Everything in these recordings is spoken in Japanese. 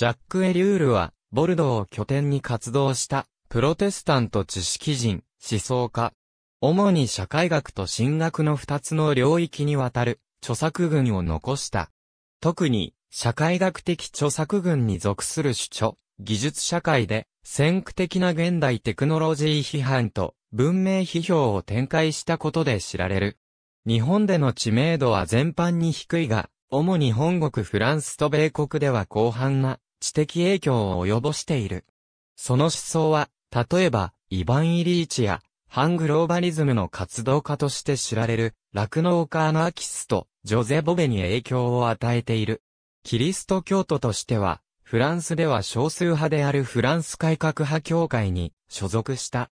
ジャック・エリュールは、ボルドーを拠点に活動した、プロテスタント知識人、思想家。主に社会学と神学の二つの領域にわたる、著作群を残した。特に、社会学的著作群に属する主張、技術社会で、先駆的な現代テクノロジー批判と文明批評を展開したことで知られる。日本での知名度は全般に低いが、主に本国フランスと米国では広範な知的影響を及ぼしている。その思想は、例えば、イヴァン・イリーチや、反グローバリズムの活動家として知られる、酪農家アナーキスト、ジョゼ・ボベに影響を与えている。キリスト教徒としては、フランスでは少数派であるフランス改革派協会に所属した。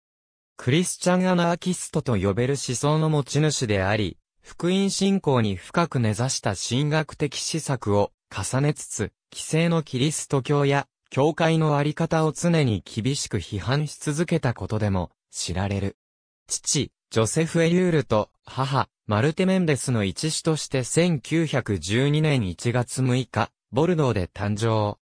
クリスチャンアナーキストと呼べる思想の持ち主であり、福音信仰に深く根ざした神学的施策を重ねつつ、既成のキリスト教や、教会のあり方を常に厳しく批判し続けたことでも知られる。父、ジョセフ・エリュールと母、マルテ・メンデスの一子として1912年1月6日、ボルドーで誕生。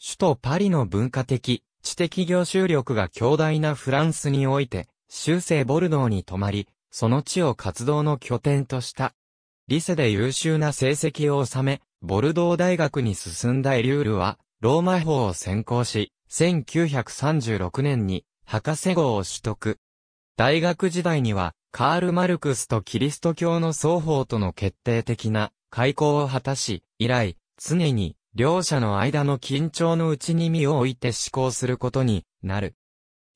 首都パリの文化的、知的業種力が強大なフランスにおいて、修正ボルドーに泊まり、その地を活動の拠点とした。リセで優秀な成績を収め、ボルドー大学に進んだエリュールは、ローマ法を専攻し、1936年に博士号を取得。大学時代には、カール・マルクスとキリスト教の双方との決定的な開口を果たし、以来、常に両者の間の緊張のうちに身を置いて思考することになる。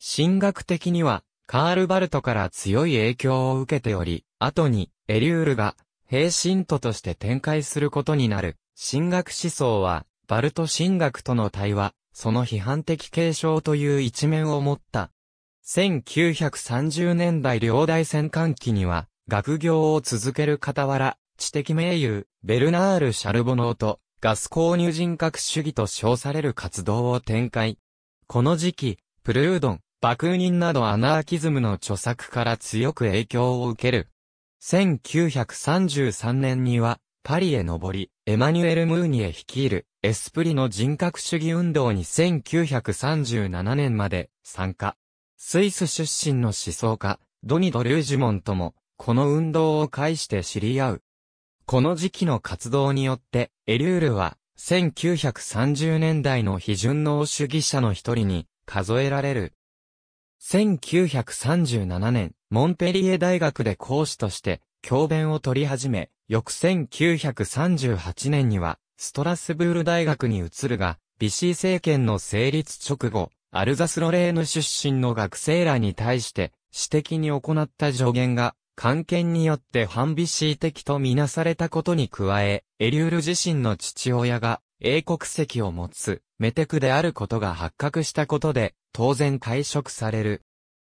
進学的には、カール・バルトから強い影響を受けており、後に、エリュールが平信徒として展開することになる、神学思想は、バルト神学との対話、その批判的継承という一面を持った。1930年代両大戦間期には、学業を続ける傍ら、知的名優、ベルナール・シャルボノーと、ガス購入人格主義と称される活動を展開。この時期、プルードン、爆人などアナーキズムの著作から強く影響を受ける。1933年には、パリへ上り、エマニュエル・ムーニエ率いる、エスプリの人格主義運動に1937年まで参加。スイス出身の思想家、ドニ・ド・ルージュモンとも、この運動を介して知り合う。この時期の活動によって、エリュールは、1930年代の批准の主義者の一人に数えられる。1937年、モンペリエ大学で講師として教鞭を取り始め、翌1938年にはストラスブール大学に移るが、ビシー政権の成立直後、アルザスロレーヌ出身の学生らに対して、私的に行った助言が、官係によって反ビシー的とみなされたことに加え、エリュール自身の父親が英国籍を持つメテクであることが発覚したことで、当然解職される。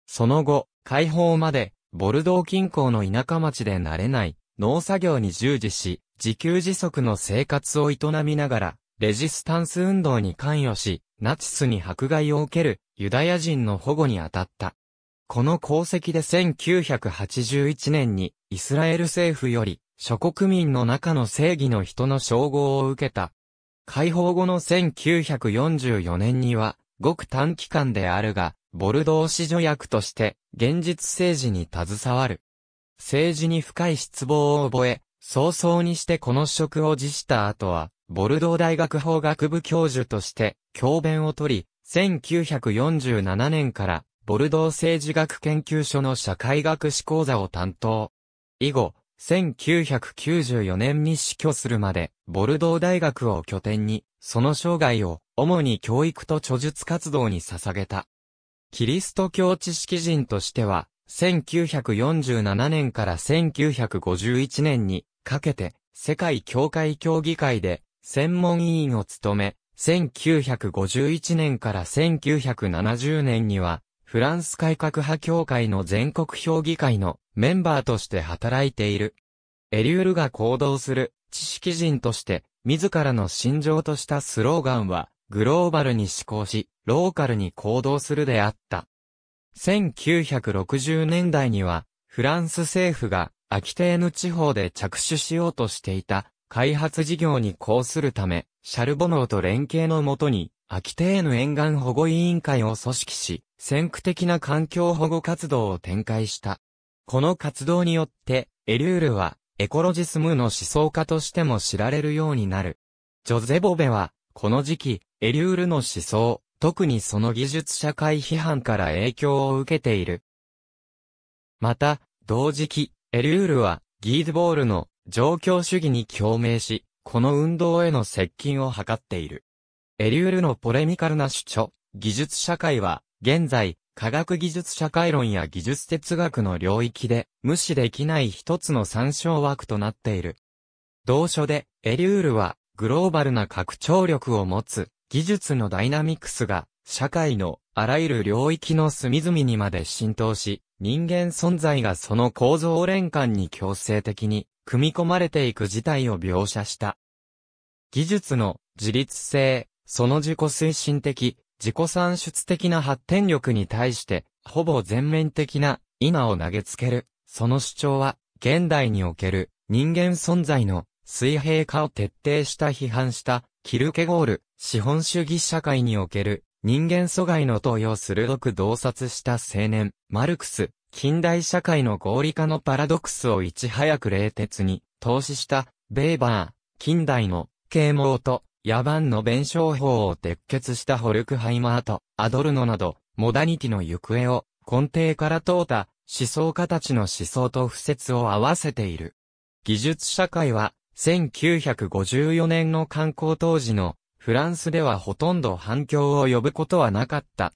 その後、解放まで、ボルドー近郊の田舎町で慣れない、農作業に従事し、自給自足の生活を営みながら、レジスタンス運動に関与し、ナチスに迫害を受ける、ユダヤ人の保護に当たった。この功績で1981年に、イスラエル政府より、諸国民の中の正義の人の称号を受けた。解放後の1944年には、ごく短期間であるが、ボルドー市女役として、現実政治に携わる。政治に深い失望を覚え、早々にしてこの職を辞した後は、ボルドー大学法学部教授として、教鞭を取り、1947年から、ボルドー政治学研究所の社会学士講座を担当。以後、1994年に死去するまで、ボルドー大学を拠点に、その生涯を、主に教育と著述活動に捧げた。キリスト教知識人としては、1947年から1951年にかけて、世界教会協議会で専門委員を務め、1951年から1970年には、フランス改革派協会の全国評議会のメンバーとして働いている。エリュールが行動する知識人として、自らの心情としたスローガンは、グローバルに思考し、ローカルに行動するであった。1960年代には、フランス政府が、アキテーヌ地方で着手しようとしていた、開発事業にこうするため、シャルボノーと連携のもとに、秋田の沿岸保護委員会を組織し、先駆的な環境保護活動を展開した。この活動によって、エリュールは、エコロジスムの思想家としても知られるようになる。ジョゼボベは、この時期、エリュールの思想、特にその技術社会批判から影響を受けている。また、同時期、エリュールは、ギードボールの状況主義に共鳴し、この運動への接近を図っている。エリュールのポレミカルな主張、技術社会は、現在、科学技術社会論や技術哲学の領域で、無視できない一つの参照枠となっている。同書で、エリュールは、グローバルな拡張力を持つ、技術のダイナミクスが、社会のあらゆる領域の隅々にまで浸透し、人間存在がその構造連関に強制的に、組み込まれていく事態を描写した。技術の自律性、その自己推進的、自己算出的な発展力に対して、ほぼ全面的な、今を投げつける。その主張は、現代における人間存在の水平化を徹底した批判した、キルケゴール、資本主義社会における人間阻害の投与鋭く洞察した青年、マルクス、近代社会の合理化のパラドクスをいち早く冷徹に投資した、ベーバー、近代の啓蒙と野蛮の弁証法を撤血したホルクハイマーとアドルノなど、モダニティの行方を根底から問うた思想家たちの思想と不説を合わせている。技術社会は1954年の観光当時のフランスではほとんど反響を呼ぶことはなかった。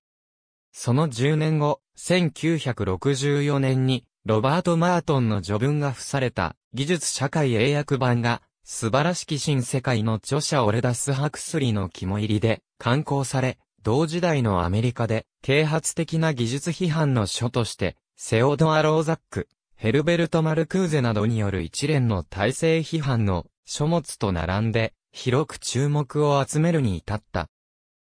その10年後、1964年にロバート・マートンの序文が付された技術社会英訳版が素晴らしき新世界の著者オレダス・ハクスリの肝入りで、刊行され、同時代のアメリカで、啓発的な技術批判の書として、セオドア・ローザック、ヘルベルト・マルクーゼなどによる一連の体制批判の書物と並んで、広く注目を集めるに至った。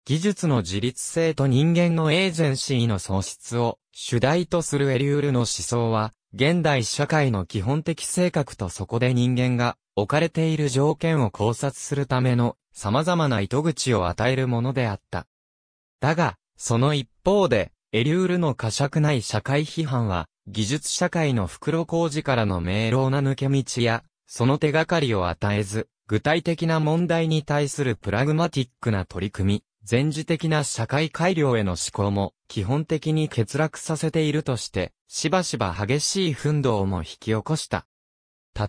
技術の自立性と人間のエージェンシーの喪失を主題とするエリュールの思想は、現代社会の基本的性格とそこで人間が置かれている条件を考察するための様々な糸口を与えるものであった。だが、その一方で、エリュールの過酌ない社会批判は、技術社会の袋工事からの明朗な抜け道や、その手がかりを与えず、具体的な問題に対するプラグマティックな取り組み、前時的な社会改良への思考も基本的に欠落させているとして、しばしば激しい奮闘も引き起こした。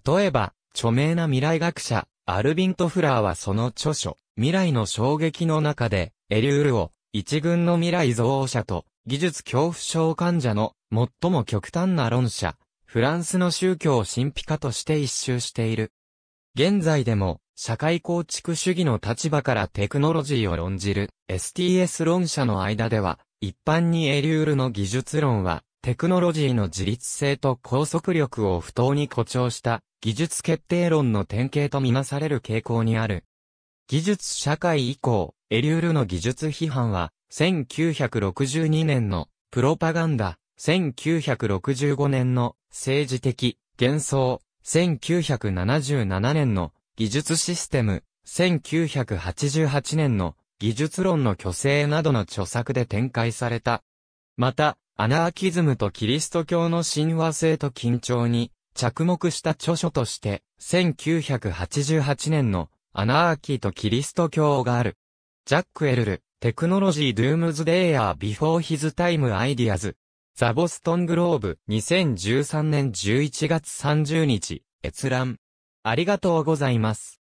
例えば、著名な未来学者、アルビン・トフラーはその著書、未来の衝撃の中で、エリュールを、一軍の未来造者と、技術恐怖症患者の、最も極端な論者、フランスの宗教神秘家として一周している。現在でも、社会構築主義の立場からテクノロジーを論じる STS 論者の間では、一般にエリュールの技術論は、テクノロジーの自律性と拘束力を不当に誇張した技術決定論の典型とみなされる傾向にある。技術社会以降、エリュールの技術批判は、1962年のプロパガンダ、1965年の政治的幻想、1977年の技術システム、1988年の技術論の虚勢などの著作で展開された。また、アナーキズムとキリスト教の神話性と緊張に着目した著書として、1988年のアナーキーとキリスト教がある。ジャック・エルル、テクノロジー・ドゥームズ・デイヤー・ビフォー・ヒズ・タイム・アイディアズ。ザ・ボストン・グローブ、2013年11月30日、閲覧。ありがとうございます。